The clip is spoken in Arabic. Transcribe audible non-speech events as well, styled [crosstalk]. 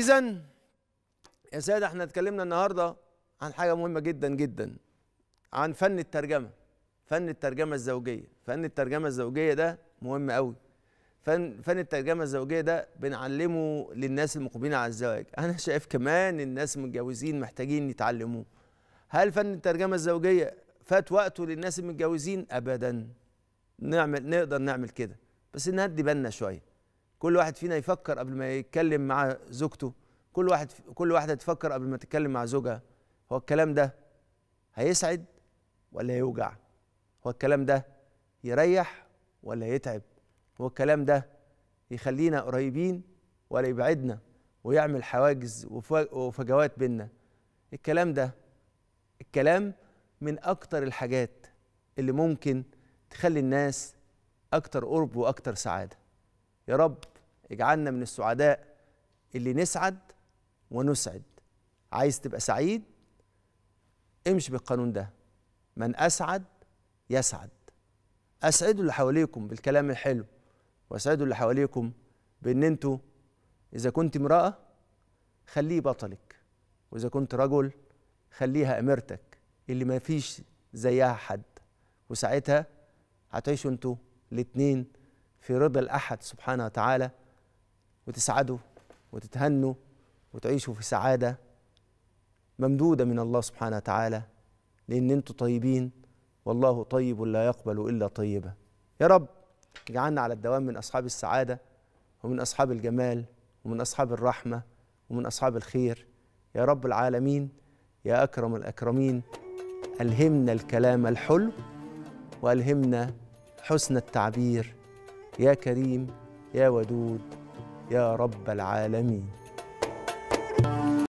اذا يا ساده احنا اتكلمنا النهارده عن حاجه مهمه جدا جدا عن فن الترجمه فن الترجمه الزوجيه فن الترجمه الزوجيه ده مهم قوي فن فن الترجمه الزوجيه ده بنعلمه للناس المقبلين على الزواج [laughs] انا شايف كمان الناس المتجوزين محتاجين يتعلموه هل فن الترجمه الزوجيه فات وقته للناس المتجوزين ابدا نعمل نقدر نعمل كده بس نهدي بالنا شويه كل واحد فينا يفكر قبل ما يتكلم مع زوجته كل واحد كل واحده تفكر قبل ما تتكلم مع زوجها هو الكلام ده هيسعد ولا هيوجع هو الكلام ده يريح ولا يتعب هو الكلام ده يخلينا قريبين ولا يبعدنا ويعمل حواجز وفجوات بينا الكلام ده الكلام من اكتر الحاجات اللي ممكن تخلي الناس اكتر قرب واكتر سعاده يا رب اجعلنا من السعداء اللي نسعد ونسعد عايز تبقى سعيد امشي بالقانون ده من اسعد يسعد اسعدوا اللي حواليكم بالكلام الحلو واسعدوا اللي حواليكم بان انتوا اذا كنت امراه خليه بطلك واذا كنت رجل خليها اميرتك اللي ما فيش زيها حد وساعتها هتعيشوا انتوا الاتنين في رضا الاحد سبحانه وتعالى وتسعدوا وتتهنوا وتعيشوا في سعادة ممدودة من الله سبحانه وتعالى لأن أنتوا طيبين والله طيب لا يقبل إلا طيبة يا رب اجعلنا على الدوام من أصحاب السعادة ومن أصحاب الجمال ومن أصحاب الرحمة ومن أصحاب الخير يا رب العالمين يا أكرم الأكرمين ألهمنا الكلام الحلو وألهمنا حسن التعبير يا كريم يا ودود يا رب العالمين